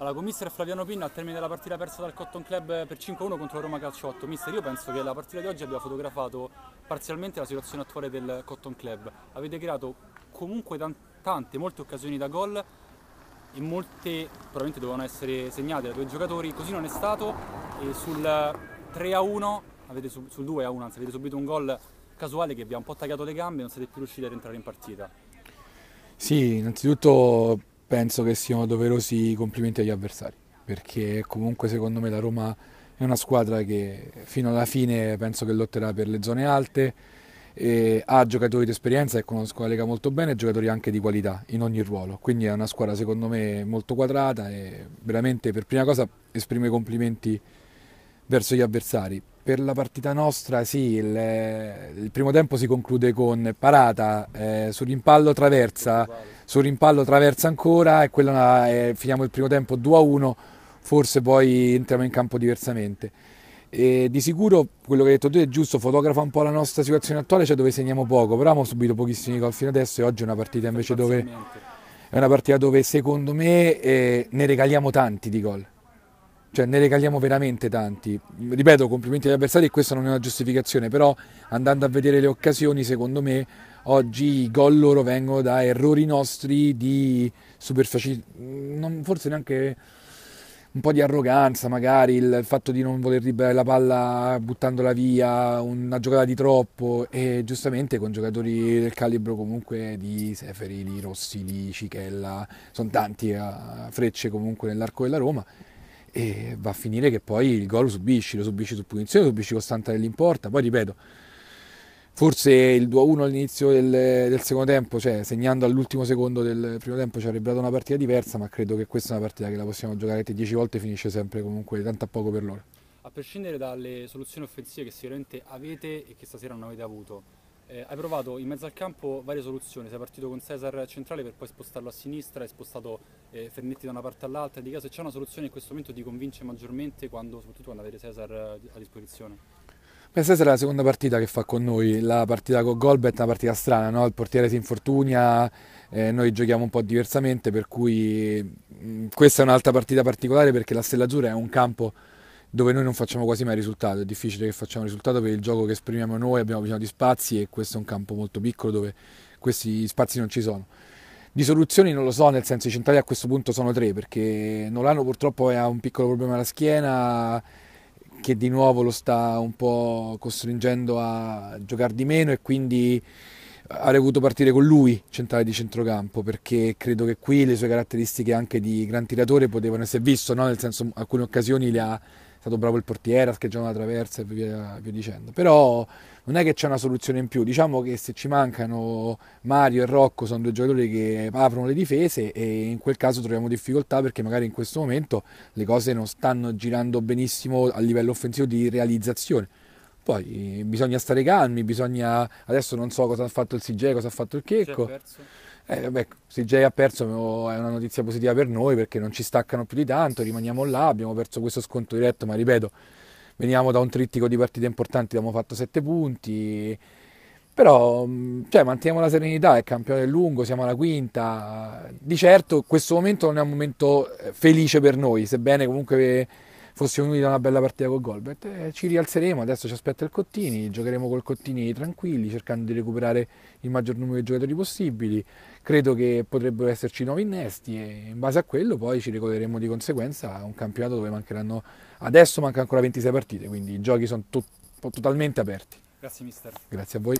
Allora, con mister Flaviano Pinna al termine della partita persa dal Cotton Club per 5-1 contro Roma Calciotto. Mister, io penso che la partita di oggi abbia fotografato parzialmente la situazione attuale del Cotton Club. Avete creato comunque tante, molte occasioni da gol e molte probabilmente dovevano essere segnate dai due giocatori, così non è stato e sul 3-1, sub- sul 2-1 anzi, avete subito un gol casuale che vi ha un po' tagliato le gambe e non siete più riusciti a rientrare in partita. Sì, innanzitutto penso che siano doverosi i complimenti agli avversari, perché comunque secondo me la Roma è una squadra che fino alla fine penso che lotterà per le zone alte, e ha giocatori di esperienza e conosco la Lega molto bene e giocatori anche di qualità in ogni ruolo, quindi è una squadra secondo me molto quadrata e veramente per prima cosa esprimo i complimenti verso gli avversari. Per la partita nostra sì, il, il primo tempo si conclude con parata eh, sull'impallo traversa sul rimpallo traversa ancora e quella è, finiamo il primo tempo 2 a 1, forse poi entriamo in campo diversamente. E di sicuro quello che hai detto tu è giusto, fotografa un po' la nostra situazione attuale, cioè dove segniamo poco, però abbiamo subito pochissimi gol fino adesso e oggi è una partita invece dove, è una partita dove secondo me eh, ne regaliamo tanti di gol cioè ne regaliamo veramente tanti. Ripeto, complimenti agli avversari e questa non è una giustificazione, però andando a vedere le occasioni, secondo me oggi i gol loro vengono da errori nostri di superficie, forse neanche un po' di arroganza, magari il fatto di non voler liberare la palla buttandola via, una giocata di troppo e giustamente con giocatori del calibro comunque di Seferi, di Rossi, di Cichella, sono tanti a eh, frecce comunque nell'arco della Roma e va a finire che poi il gol subisci, lo subisci su punizione, lo subisci costante dell'importa. poi ripeto, forse il 2-1 all'inizio del, del, secondo tempo, cioè segnando all'ultimo secondo del primo tempo ci avrebbe dato una partita diversa, ma credo che questa è una partita che la possiamo giocare 10 volte e finisce sempre comunque tanto a poco per loro. A prescindere dalle soluzioni offensive che sicuramente avete e che stasera non avete avuto, eh, hai provato in mezzo al campo varie soluzioni, sei partito con Cesar centrale per poi spostarlo a sinistra, hai spostato eh, Fernetti da una parte all'altra, di caso c'è una soluzione in questo momento ti convince maggiormente, quando, soprattutto quando avere Cesar eh, a disposizione? Beh, questa è la seconda partita che fa con noi, la partita con Golbet è una partita strana, no? il portiere si infortunia, eh, noi giochiamo un po' diversamente, per cui mh, mm, questa è un'altra partita particolare perché la Stella Azzurra è un campo dove noi non facciamo quasi mai risultato, è difficile che facciamo risultato per il gioco che esprimiamo noi, abbiamo bisogno di spazi e questo è un campo molto piccolo dove questi spazi non ci sono. Di soluzioni non lo so, nel senso i centrali a questo punto sono tre, perché Nolano purtroppo ha un piccolo problema alla schiena che di nuovo lo sta un po' costringendo a giocare di meno e quindi avrei voluto partire con lui centrale di centrocampo perché credo che qui le sue caratteristiche anche di gran tiratore potevano essere viste, no? nel senso alcune occasioni le ha è stato bravo il portiere ha scheggiato la traversa e via, via, dicendo. Però non è che c'è una soluzione in più, diciamo che se ci mancano Mario e Rocco sono due giocatori che aprono le difese e in quel caso troviamo difficoltà perché magari in questo momento le cose non stanno girando benissimo a livello offensivo di realizzazione. Poi eh, bisogna stare calmi, bisogna... adesso non so cosa ha fatto il CJ, cosa ha fatto il Checco. Eh, vabbè, se Jay ha perso è una notizia positiva per noi perché non ci staccano più di tanto, rimaniamo là, abbiamo perso questo sconto diretto, ma ripeto, veniamo da un trittico di partite importanti, abbiamo fatto 7 punti, però mm, cioè, manteniamo la serenità, è campione lungo, siamo alla quinta, di certo questo momento non è un momento eh, felice per noi, sebbene comunque fossimo venuti da una bella partita con Golbert. Eh, ci rialzeremo, adesso ci aspetta il Cottini, giocheremo col Cottini tranquilli, cercando di recuperare il maggior numero di giocatori possibili. Credo che potrebbero esserci nuovi innesti e in base a quello poi ci regoleremo di conseguenza a un campionato dove mancheranno, adesso manca ancora 26 partite, quindi i giochi sono to- totalmente aperti. Grazie mister. Grazie a voi.